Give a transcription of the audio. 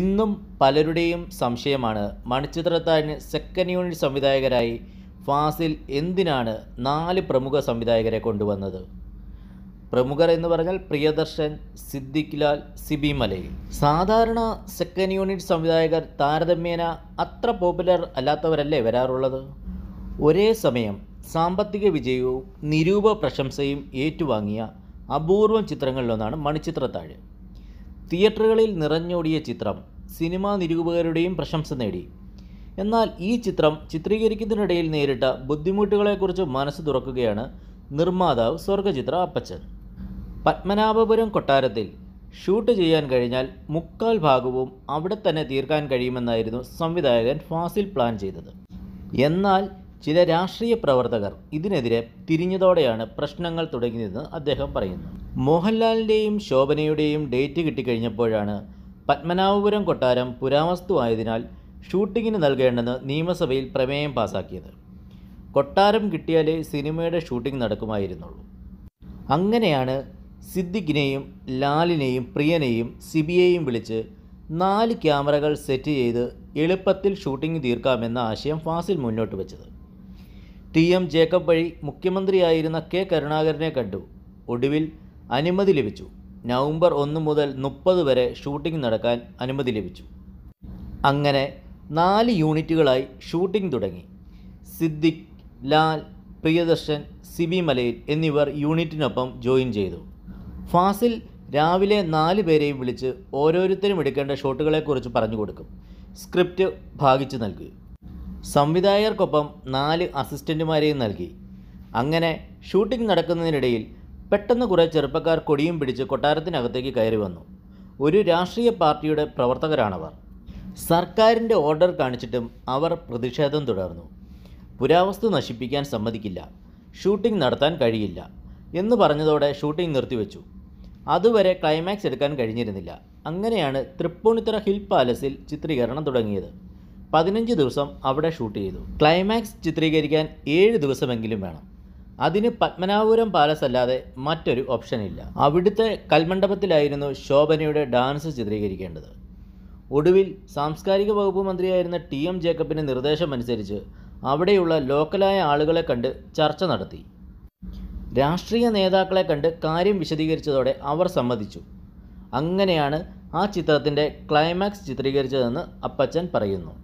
ഇന്നും പലരുടെയും സംശയമാണ് മണിച്ചിത്രത്താഴിന് സെക്കൻഡ് യൂണിറ്റ് സംവിധായകരായി ഫാസിൽ എന്തിനാണ് നാല് പ്രമുഖ സംവിധായകരെ കൊണ്ടുവന്നത് പ്രമുഖർ എന്ന് പറഞ്ഞാൽ പ്രിയദർശൻ സിദ്ദിഖ് ലാൽ സിബി മലയിൽ സാധാരണ സെക്കൻഡ് യൂണിറ്റ് സംവിധായകർ താരതമ്യേന അത്ര പോപ്പുലർ അല്ലാത്തവരല്ലേ വരാറുള്ളത് ഒരേ സമയം സാമ്പത്തിക വിജയവും നിരൂപ പ്രശംസയും ഏറ്റുവാങ്ങിയ അപൂർവം ചിത്രങ്ങളിലൊന്നാണ് മണിച്ചിത്രത്താഴ് തിയേറ്ററുകളിൽ നിറഞ്ഞോടിയ ചിത്രം സിനിമാ നിരൂപകരുടെയും പ്രശംസ നേടി എന്നാൽ ഈ ചിത്രം ചിത്രീകരിക്കുന്നതിനിടയിൽ നേരിട്ട ബുദ്ധിമുട്ടുകളെക്കുറിച്ച് മനസ്സ് തുറക്കുകയാണ് നിർമ്മാതാവ് സ്വർഗചിത്ര അപ്പച്ചൻ പത്മനാഭപുരം കൊട്ടാരത്തിൽ ഷൂട്ട് ചെയ്യാൻ കഴിഞ്ഞാൽ മുക്കാൽ ഭാഗവും അവിടെ തന്നെ തീർക്കാൻ കഴിയുമെന്നായിരുന്നു സംവിധായകൻ ഫാസിൽ പ്ലാൻ ചെയ്തത് എന്നാൽ ചില രാഷ്ട്രീയ പ്രവർത്തകർ ഇതിനെതിരെ തിരിഞ്ഞതോടെയാണ് പ്രശ്നങ്ങൾ തുടങ്ങിയതെന്ന് അദ്ദേഹം പറയുന്നു മോഹൻലാലിൻ്റെയും ശോഭനയുടെയും ഡേറ്റ് കിട്ടിക്കഴിഞ്ഞപ്പോഴാണ് പത്മനാഭപുരം കൊട്ടാരം പുരാവസ്തു ആയതിനാൽ ഷൂട്ടിങ്ങിന് നൽകേണ്ടെന്ന് നിയമസഭയിൽ പ്രമേയം പാസാക്കിയത് കൊട്ടാരം കിട്ടിയാലേ സിനിമയുടെ ഷൂട്ടിംഗ് നടക്കുമായിരുന്നുള്ളൂ അങ്ങനെയാണ് സിദ്ദിഖിനെയും ലാലിനെയും പ്രിയനെയും സിബിയെയും വിളിച്ച് നാല് ക്യാമറകൾ സെറ്റ് ചെയ്ത് എളുപ്പത്തിൽ ഷൂട്ടിംഗ് തീർക്കാമെന്ന ആശയം ഫാസിൽ മുന്നോട്ട് വെച്ചത് ടി എം ജേക്കബ് വഴി മുഖ്യമന്ത്രിയായിരുന്ന കെ കരുണാകരനെ കണ്ടു ഒടുവിൽ അനുമതി ലഭിച്ചു നവംബർ ഒന്ന് മുതൽ മുപ്പത് വരെ ഷൂട്ടിംഗ് നടക്കാൻ അനുമതി ലഭിച്ചു അങ്ങനെ നാല് യൂണിറ്റുകളായി ഷൂട്ടിംഗ് തുടങ്ങി സിദ്ദിഖ് ലാൽ പ്രിയദർശൻ സിബി മലയിൽ എന്നിവർ യൂണിറ്റിനൊപ്പം ജോയിൻ ചെയ്തു ഫാസിൽ രാവിലെ നാല് പേരെയും വിളിച്ച് ഓരോരുത്തരും എടുക്കേണ്ട ഷോട്ടുകളെക്കുറിച്ച് പറഞ്ഞു കൊടുക്കും സ്ക്രിപ്റ്റ് ഭാഗിച്ചു നൽകി സംവിധായകർക്കൊപ്പം നാല് അസിസ്റ്റൻറ്റുമാരെയും നൽകി അങ്ങനെ ഷൂട്ടിംഗ് നടക്കുന്നതിനിടയിൽ പെട്ടെന്ന് കുറേ ചെറുപ്പക്കാർ കൊടിയും പിടിച്ച് കൊട്ടാരത്തിനകത്തേക്ക് കയറി വന്നു ഒരു രാഷ്ട്രീയ പാർട്ടിയുടെ പ്രവർത്തകരാണവർ സർക്കാരിൻ്റെ ഓർഡർ കാണിച്ചിട്ടും അവർ പ്രതിഷേധം തുടർന്നു പുരാവസ്തു നശിപ്പിക്കാൻ സമ്മതിക്കില്ല ഷൂട്ടിംഗ് നടത്താൻ കഴിയില്ല എന്ന് പറഞ്ഞതോടെ ഷൂട്ടിംഗ് നിർത്തിവെച്ചു അതുവരെ ക്ലൈമാക്സ് എടുക്കാൻ കഴിഞ്ഞിരുന്നില്ല അങ്ങനെയാണ് തൃപ്പൂണിത്തുറ ഹിൽ പാലസിൽ ചിത്രീകരണം തുടങ്ങിയത് പതിനഞ്ച് ദിവസം അവിടെ ഷൂട്ട് ചെയ്തു ക്ലൈമാക്സ് ചിത്രീകരിക്കാൻ ഏഴ് ദിവസമെങ്കിലും വേണം അതിന് പത്മനാഭപുരം പാലസ് അല്ലാതെ മറ്റൊരു ഓപ്ഷൻ ഇല്ല അവിടുത്തെ കൽമണ്ഡപത്തിലായിരുന്നു ശോഭനയുടെ ഡാൻസ് ചിത്രീകരിക്കേണ്ടത് ഒടുവിൽ സാംസ്കാരിക വകുപ്പ് മന്ത്രിയായിരുന്ന ടി എം ജേക്കബിൻ്റെ അനുസരിച്ച് അവിടെയുള്ള ലോക്കലായ ആളുകളെ കണ്ട് ചർച്ച നടത്തി രാഷ്ട്രീയ നേതാക്കളെ കണ്ട് കാര്യം വിശദീകരിച്ചതോടെ അവർ സമ്മതിച്ചു അങ്ങനെയാണ് ആ ചിത്രത്തിൻ്റെ ക്ലൈമാക്സ് ചിത്രീകരിച്ചതെന്ന് അപ്പച്ചൻ പറയുന്നു